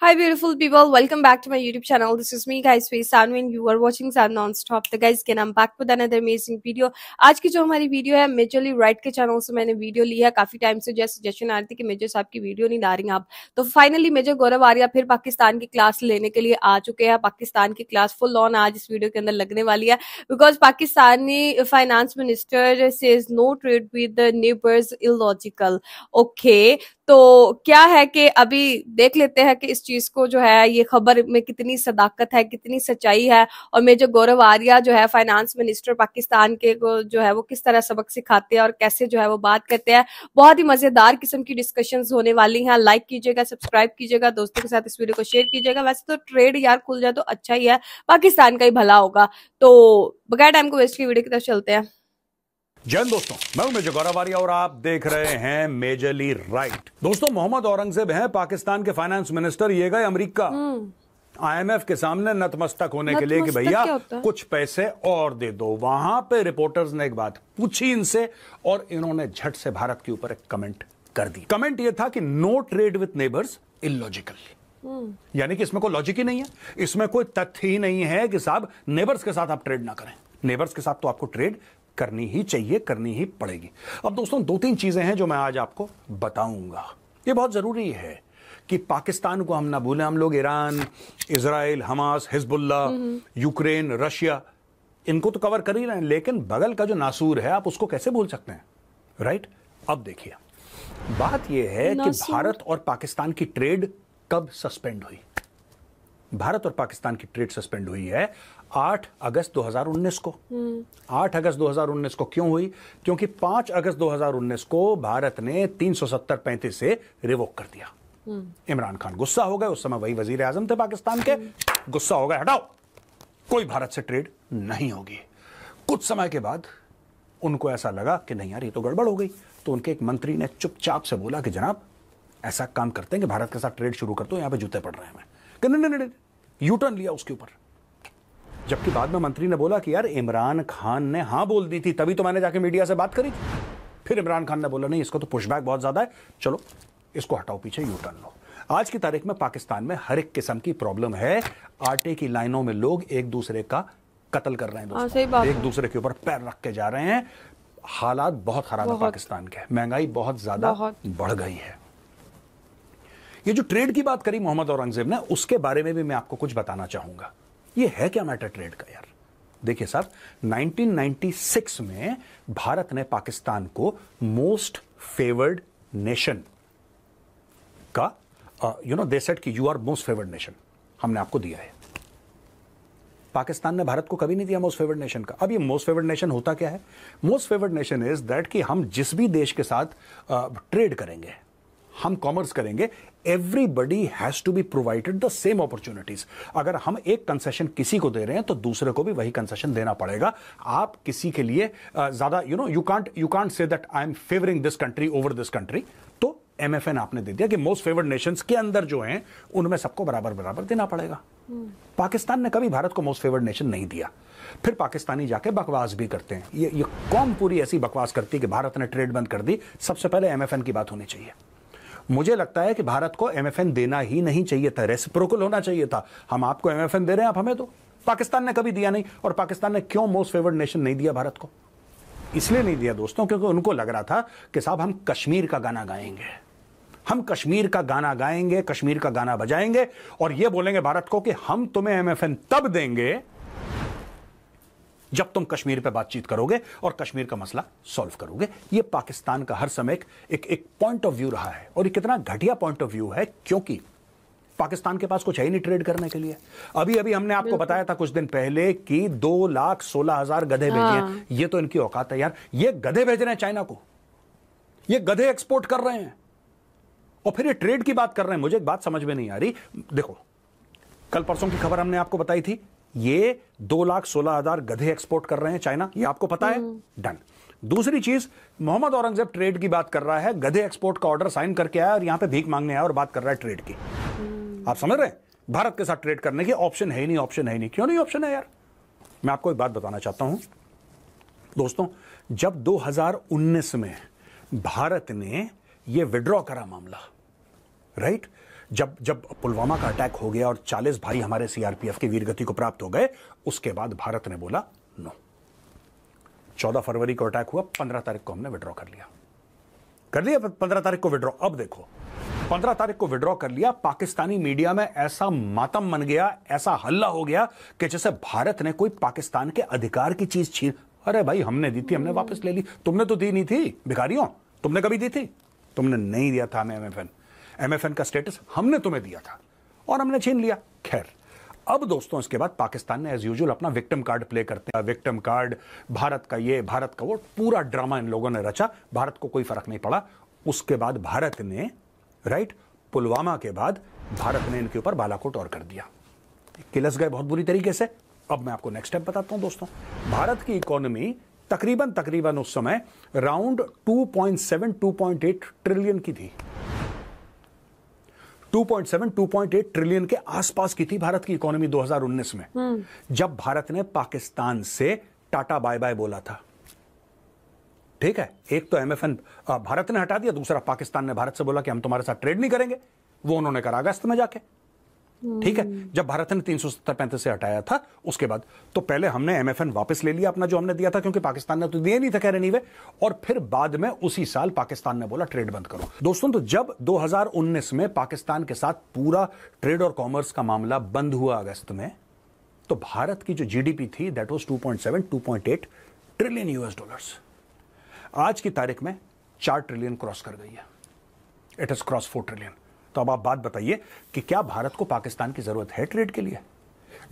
Hi beautiful people, welcome back to my YouTube channel. This is me guys, Sanu and you are watching San Non-Stop. The guys can I'm back with another amazing video. आज की जो हमारी video है majorly right के channel से मैंने video ली है काफी टाइम से जैसे सजेशन आ रही थी कि मेजर साहब की वीडियो नहीं ला रही आप तो फाइनली मेजर गौरव आर्या फिर पाकिस्तान की क्लास लेने के लिए आ चुके हैं पाकिस्तान की क्लास फुल ऑन आज इस वीडियो के अंदर लगने वाली है बिकॉज पाकिस्तानी फाइनेंस मिनिस्टर से no trade with neighbours illogical okay तो क्या है कि अभी देख लेते हैं कि इस चीज को जो है ये खबर में कितनी सदाकत है कितनी सच्चाई है और मेजर गौरव आर्या जो है फाइनेंस मिनिस्टर पाकिस्तान के को जो है वो किस तरह सबक सिखाते हैं और कैसे जो है वो बात करते हैं बहुत ही मजेदार किस्म की डिस्कशन होने वाली है लाइक कीजिएगा सब्सक्राइब कीजिएगा दोस्तों के साथ इस वीडियो को शेयर कीजिएगा वैसे तो ट्रेड यार खुल जाए तो अच्छा ही है पाकिस्तान का ही भला होगा तो बगैर टाइम को वेस्ट की वीडियो की तरफ चलते हैं जैन दोस्तों मैं हूं मेजर गौरावारी और आप देख रहे हैं मेजरली राइट दोस्तों मोहम्मद औरंगजेब हैं पाकिस्तान के फाइनेंस मिनिस्टर ये गए अमेरिका हम्म। आईएमएफ के सामने नतमस्तक होने नतमस्तक के लिए कि भैया कुछ पैसे और दे दो वहां पे रिपोर्टर्स ने एक बात पूछी इनसे और इन्होंने झट से भारत के ऊपर एक कमेंट कर दी कमेंट यह था कि no trade with neighbours illogical hmm. यानी कि इसमें कोई लॉजिक ही नहीं है इसमें कोई तथ्य ही नहीं है कि साहब नेबर्स के साथ आप ट्रेड ना करें नेबर्स के साथ तो आपको ट्रेड करनी ही चाहिए करनी ही पड़ेगी अब दोस्तों दो तीन चीज़ें हैं जो मैं आज आपको बताऊंगा ये बहुत ज़रूरी है कि पाकिस्तान को हम ना भूलें हम लोग Iran Israel Hamas Hezbollah hmm. Ukraine Russia इनको तो कवर कर ही रहे हैं लेकिन बगल का जो नासूर है आप उसको कैसे भूल सकते हैं राइट अब देखिए बात यह है कि भारत और पाकिस्तान की ट्रेड कब सस्पेंड हुई भारत और पाकिस्तान की ट्रेड सस्पेंड हुई है 8 अगस्त 2019 को 8 अगस्त 2019 को क्यों हुई क्योंकि 5 अगस्त 2019 को भारत ने सत्तर पैंतीस से रिवोक कर दिया इमरान खान गुस्सा हो गए उस समय वही वजीर आजम थे पाकिस्तान के गुस्सा हो गए हटाओ कोई भारत से ट्रेड नहीं होगी कुछ समय के बाद उनको ऐसा लगा कि नहीं यार ये तो गड़बड़ हो गई तो उनके एक मंत्री ने चुपचाप से बोला कि जनाब ऐसा काम करते हैं कि भारत के साथ ट्रेड शुरू करते हो यहां पे जूते पड़ रहे हैं हमें नहीं नहीं यू टर्न लिया उसके ऊपर जबकि बाद में मंत्री ने बोला कि यार इमरान खान ने हां बोल दी थी तभी तो मैंने जाके मीडिया से बात करी थी फिर इमरान खान ने बोला नहीं इसका तो पुशबैक बहुत ज़्यादा है चलो इसको हटाओ पीछे यू टर्न लो आज की तारीख में पाकिस्तान में हर एक किस्म की प्रॉब्लम है आटे की लाइनों में लोग एक दूसरे का कत्ल कर रहे हैं हाँ, बात एक दूसरे के ऊपर पैर रख के जा रहे हैं हालात बहुत खराब है पाकिस्तान के महंगाई बहुत ज्यादा बढ़ गई है ये जो ट्रेड की बात करी मोहम्मद औरंगजेब ने उसके बारे में भी मैं आपको कुछ बताना चाहूंगा ये है क्या मैटर ट्रेड का यार देखिए साहब 1996 में भारत ने पाकिस्तान को मोस्ट फेवर्ड नेशन का यू नो दे सेट कि you are most favoured nation हमने आपको दिया है पाकिस्तान ने भारत को कभी नहीं दिया मोस्ट फेवर्ड नेशन का अब ये मोस्ट फेवर्ड नेशन होता क्या है most favoured nation is that कि हम जिस भी देश के साथ ट्रेड करेंगे हम कॉमर्स करेंगे everybody has to be provided the same opportunities अगर हम एक कंसेशन किसी को दे रहे हैं तो दूसरे को भी वही कंसेशन देना पड़ेगा आप किसी के लिए ज्यादा you know you can't you can't say that I am favouring this country over this country तो एमएफएन आपने दे दिया कि मोस्ट फेवर्ड नेशंस के अंदर जो हैं उनमें सबको बराबर बराबर देना पड़ेगा पाकिस्तान ने कभी भारत को मोस्ट फेवर्ड नेशन नहीं दिया फिर पाकिस्तानी जाके बकवास भी करते हैं ये ये कौन पूरी ऐसी बकवास करती है कि भारत ने ट्रेड बंद कर दी सबसे पहले एमएफएन की बात होनी चाहिए मुझे लगता है कि भारत को एम देना ही नहीं चाहिए था रेसिप्रोकल होना चाहिए था हम आपको एम दे रहे हैं आप हमें तो पाकिस्तान ने कभी दिया नहीं और पाकिस्तान ने क्यों मोस्ट फेवर्ड नेशन नहीं दिया भारत को इसलिए नहीं दिया दोस्तों क्योंकि उनको लग रहा था कि साहब हम कश्मीर का गाना गाएंगे हम कश्मीर का गाना गाएंगे कश्मीर का गाना बजाएंगे और यह बोलेंगे भारत को कि हम तुम्हें एमएफएन तब देंगे जब तुम कश्मीर पर बातचीत करोगे और कश्मीर का मसला सॉल्व करोगे ये पाकिस्तान का हर समय एक एक पॉइंट ऑफ व्यू रहा है और ये कितना घटिया पॉइंट ऑफ व्यू है क्योंकि पाकिस्तान के पास कुछ है ही नहीं ट्रेड करने के लिए अभी अभी हमने आपको बताया था कुछ दिन पहले कि दो लाख सोलह हजार गधे हाँ। भेजे ये तो इनकी औकात है यार ये गधे भेज रहे हैं चाइना को ये गधे एक्सपोर्ट कर रहे हैं और फिर ये ट्रेड की बात कर रहे हैं मुझे एक बात समझ में नहीं आ रही देखो कल परसों की खबर हमने आपको बताई थी ये दो लाख सोलह हजार गधे एक्सपोर्ट कर रहे हैं चाइना ये आपको पता है डन हम्म। दूसरी चीज मोहम्मद औरंगजेब ट्रेड की बात कर रहा है गधे एक्सपोर्ट का ऑर्डर साइन करके आया और यहां पे भीख मांगने आया और बात कर रहा है ट्रेड की हम्म। आप समझ रहे हैं भारत के साथ ट्रेड करने की ऑप्शन है ही नहीं ऑप्शन है ही नहीं क्यों नहीं ऑप्शन है यार मैं आपको एक बात बताना चाहता हूं दोस्तों जब 2019 में भारत ने यह विड्रॉ करा मामला राइट right? जब जब पुलवामा का अटैक हो गया और 40 भाई हमारे सीआरपीएफ की वीरगति को प्राप्त हो गए उसके बाद भारत ने बोला नो 14 फरवरी को अटैक हुआ 15 तारीख को हमने विड्रॉ कर लिया कर लिया 15 तारीख को विड्रॉ अब देखो 15 तारीख को विड्रॉ कर लिया पाकिस्तानी मीडिया में ऐसा मातम मन गया ऐसा हल्ला हो गया कि जैसे भारत ने कोई पाकिस्तान के अधिकार की चीज छीन अरे भाई हमने दी थी हमने वापस ले ली तुमने तो दी नहीं थी भिखारियों तुमने कभी दी थी तुमने नहीं दिया था हमें एमएफएन एमएफएन का स्टेटस हमने तुम्हें दिया था और हमने छीन लिया खैर अब दोस्तों इसके बाद पाकिस्तान ने एज यूजुअल अपना विक्टिम कार्ड प्ले करते हैं विक्टिम कार्ड भारत का ये भारत का वो पूरा ड्रामा इन लोगों ने रचा भारत को कोई फर्क नहीं पड़ा उसके बाद भारत ने राइट पुलवामा के बाद भारत ने इनके ऊपर बालाकोट और कर दिया किलस गए बहुत बुरी तरीके से अब मैं आपको नेक्स्ट स्टेप बताता हूं दोस्तों भारत की इकोनॉमी तकरीबन तकरीबन उस समय राउंड 2.7 2.8 ट्रिलियन की थी 2.7 2.8 ट्रिलियन के आसपास की थी भारत की इकोनॉमी 2019 में हम्म। जब भारत ने पाकिस्तान से टाटा बाय बाय बोला था ठीक है एक तो एम भारत ने हटा दिया दूसरा पाकिस्तान ने भारत से बोला कि हम तुम्हारे साथ ट्रेड नहीं करेंगे वो उन्होंने करा अगस्त में जाके ठीक है हम्म। जब भारत ने तीन सौ सत्तर पैंतीस से हटाया था उसके बाद तो पहले हमने एमएफएन वापस ले लिया अपना जो हमने दिया था क्योंकि पाकिस्तान ने तो दिया नहीं था कह रहे और फिर बाद में उसी साल पाकिस्तान ने बोला ट्रेड बंद करो दोस्तों तो जब 2019 में पाकिस्तान के साथ पूरा ट्रेड और कॉमर्स का मामला बंद हुआ अगस्त में तो भारत की जो जीडीपी थी that was two point trillion US dollar आज की तारीख में चार ट्रिलियन क्रॉस कर गई है it is cross four trillion तो अब आप बात बताइए कि क्या भारत को पाकिस्तान की जरूरत है ट्रेड के लिए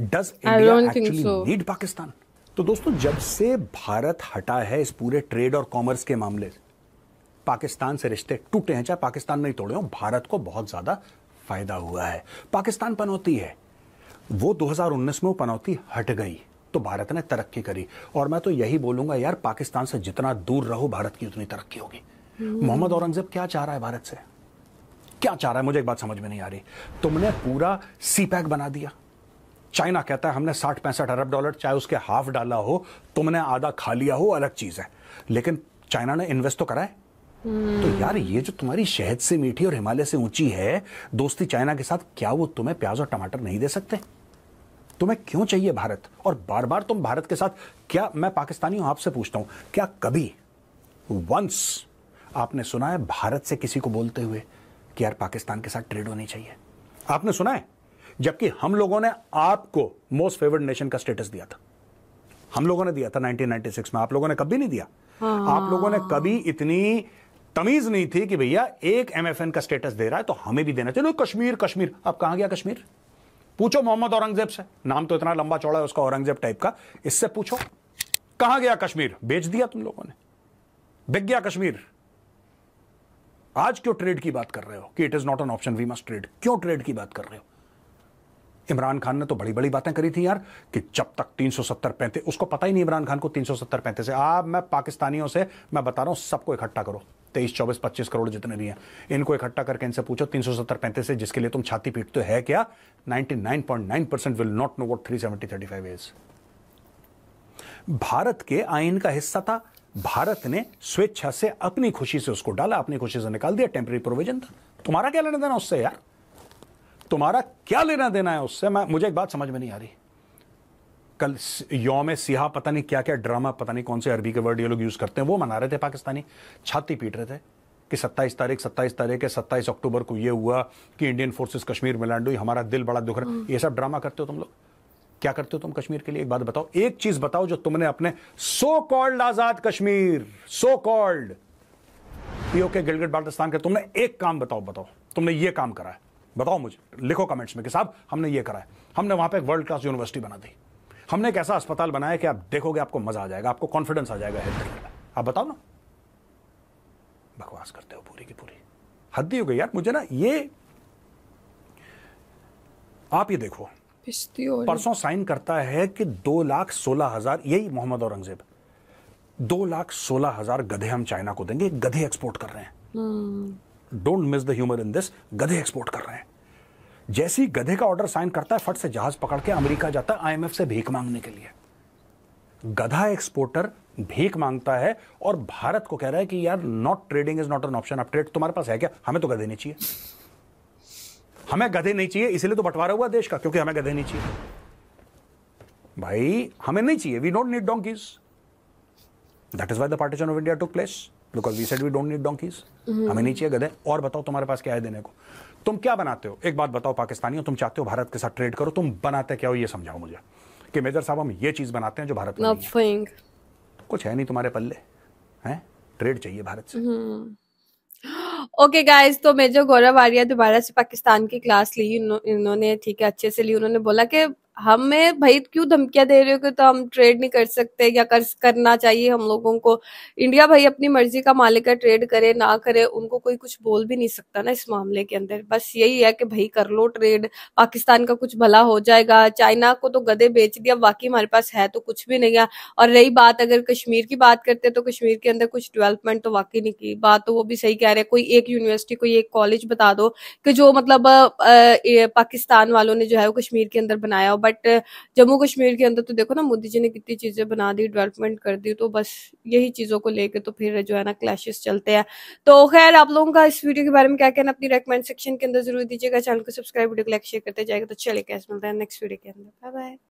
does India actually need Pakistan तो दोस्तों जब से भारत हटा है इस पूरे ट्रेड और कॉमर्स के मामले पाकिस्तान से रिश्ते टूटे हैं चाहे पाकिस्तान में तोड़े हो भारत को बहुत ज्यादा फायदा हुआ है पाकिस्तान पनौती है वो 2019 में पनौती हट गई तो भारत ने तरक्की करी और मैं तो यही बोलूंगा यार पाकिस्तान से जितना दूर रहो भारत की उतनी तरक्की होगी hmm. मोहम्मद औरंगजेब क्या चाह रहा है भारत से क्या चाह रहा है मुझे एक बात समझ में नहीं आ रही तुमने पूरा सी पैक बना दिया चाइना कहता है हमने साठ पैंसठ अरब डॉलर चाहे उसके हाफ डाला हो तुमने आधा खा लिया हो अलग चीज है लेकिन चाइना ने इन्वेस्ट तो करा है हम्म। तो यार ये जो तुम्हारी शहद से मीठी और हिमालय से ऊंची है दोस्ती चाइना के साथ क्या वो तुम्हें प्याज और टमाटर नहीं दे सकते तुम्हें क्यों चाहिए भारत और बार बार तुम भारत के साथ क्या मैं पाकिस्तानी हूं आपसे पूछता हूं क्या कभी वंस आपने सुना है भारत से किसी को बोलते हुए कि यार पाकिस्तान के साथ ट्रेड होनी चाहिए आपने सुना है जबकि हम लोगों ने आपको मोस्ट फेवर्ड नेशन का स्टेटस दिया था हम लोगों ने दिया था 1996 में आप लोगों ने कभी नहीं दिया हाँ। आप लोगों ने कभी इतनी तमीज नहीं थी कि भैया एक एमएफएन का स्टेटस दे रहा है तो हमें भी देना चाहिए कश्मीर कश्मीर अब कहां गया कश्मीर पूछो मोहम्मद औरंगजेब से नाम तो इतना लंबा चौड़ा है उसका औरंगजेब टाइप का इससे पूछो कहां गया कश्मीर बेच दिया तुम लोगों ने बिक गया कश्मीर आज क्यों ट्रेड की बात कर रहे हो कि it is not an option we must trade क्यों ट्रेड की बात कर रहे हो इमरान खान ने तो बड़ी बड़ी बातें करी थी यार कि जब तक 370 पैंतीस उसको पता ही नहीं इमरान खान को 370 पैंतीस से आप मैं पाकिस्तानियों से मैं बता रहा हूं सबको इकट्ठा करो तेईस चौबीस पच्चीस करोड़ जितने भी हैं इनको इकट्ठा करके इनसे पूछो तीन सौ सत्तर पैंतीस से जिसके लिए तुम छाती पीटते है क्या ninety nine point nine percent will not no vote three seventy thirty five is Bharat के आइन का हिस्सा था भारत ने स्वेच्छा से अपनी खुशी से उसको डाला अपनी खुशी से निकाल दिया टेम्परेरी प्रोविजन था तुम्हारा क्या लेना देना उससे यार तुम्हारा क्या लेना देना है उससे मैं मुझे एक बात समझ में नहीं आ रही कल योम सिहा पता नहीं क्या क्या ड्रामा पता नहीं कौन से अरबी के वर्ड ये लोग यूज़ करते हैं वो मना रहे थे पाकिस्तानी छाती पीट रहे थे कि 27 तारीख 27 तारीख के 27 अक्टूबर को ये हुआ कि इंडियन फोर्सेस कश्मीर में लैंड हुई हमारा दिल बड़ा दुख रहा है हाँ। ये सब ड्रामा करते हो तुम लोग क्या करते हो तुम कश्मीर के लिए एक बात बताओ एक चीज बताओ जो तुमने अपने so called Azad Kashmir so called PoK Gilgit Baltistan के तुमने एक काम बताओ बताओ तुमने ये काम करा है बताओ मुझे लिखो कमेंट्स में कि साहब हमने ये करा है हमने वहां पे एक वर्ल्ड क्लास यूनिवर्सिटी बना दी हमने एक ऐसा अस्पताल बनाया कि आप देखोगे आपको मजा आ जाएगा आपको कॉन्फिडेंस आ जाएगा हेल्थ केयर में आप बताओ ना बकवास करते हो पूरी की पूरी हद्दी हो गई यार मुझे ना ये आप ये देखो परसों साइन करता है कि दो लाख सोलह हजार यही मोहम्मद औरंगजेब दो लाख सोलह हजार गधे हम चाइना को देंगे गधे एक्सपोर्ट कर रहे हैं don't miss the humour in this गधे एक्सपोर्ट कर रहे हैं जैसे ही गधे का ऑर्डर साइन करता है फट से जहाज पकड़ के अमेरिका जाता है आईएमएफ से भीख मांगने के लिए गधा एक्सपोर्टर भीख मांगता है और भारत को कह रहा है कि यार not trading is not an option आप ट्रेड तुम्हारे पास है क्या हमें तो गधे नहीं चाहिए हमें गधे नहीं चाहिए इसलिए तो बंटवारा हुआ देश का क्योंकि हमें गधे नहीं चाहिए भाई हमें नहीं चाहिए we don't need donkeys that is why the partition of India took place because we said we don't need donkeys हमें नहीं चाहिए गधे और बताओ तुम्हारे पास क्या है देने को तुम क्या बनाते हो एक बात बताओ हो तुम चाहते हो भारत के साथ ट्रेड करो तुम बनाते क्या हो ये समझाओ मुझे कि मेजर साहब हम ये चीज बनाते हैं जो भारत में कुछ है नहीं तुम्हारे पल्ले हैं ट्रेड चाहिए भारत से mm-hmm. ओके गाइस तो मेजर गौरव आर्या दोबारा से पाकिस्तान की क्लास ली इन्होंने ठीक है अच्छे से ली उन्होंने बोला कि हमें भाई क्यों धमकियां दे रहे हो कि तो हम ट्रेड नहीं कर सकते या कर करना चाहिए हम लोगों को इंडिया भाई अपनी मर्जी का मालिक है ट्रेड करे ना करे उनको कोई कुछ बोल भी नहीं सकता ना इस मामले के अंदर बस यही है कि भाई कर लो ट्रेड पाकिस्तान का कुछ भला हो जाएगा चाइना को तो गधे बेच दिया बाकी हमारे पास है तो कुछ भी नहीं है और रही बात अगर कश्मीर की बात करते तो कश्मीर के अंदर कुछ डेवलपमेंट तो वाकई नहीं की बात तो वो भी सही कह रहे हैं कोई एक यूनिवर्सिटी कोई एक कॉलेज बता दो कि जो मतलब पाकिस्तान वालों ने जो है वो कश्मीर के अंदर बनाया बट जम्मू कश्मीर के अंदर तो देखो ना मोदी जी ने कितनी चीज़ें बना दी डेवलपमेंट कर दी तो बस यही चीज़ों को लेकर तो फिर जो है ना क्लैशेस चलते हैं तो खैर आप लोगों का इस वीडियो के बारे में क्या कहना अपनी रिकमेंड सेक्शन के अंदर जरूर दीजिएगा चैनल को सब्सक्राइब वीडियो को लाइक शेयर करते जाएगा तो चले कैसे मिलता है नेक्स्ट वीडियो के अंदर बाय बाय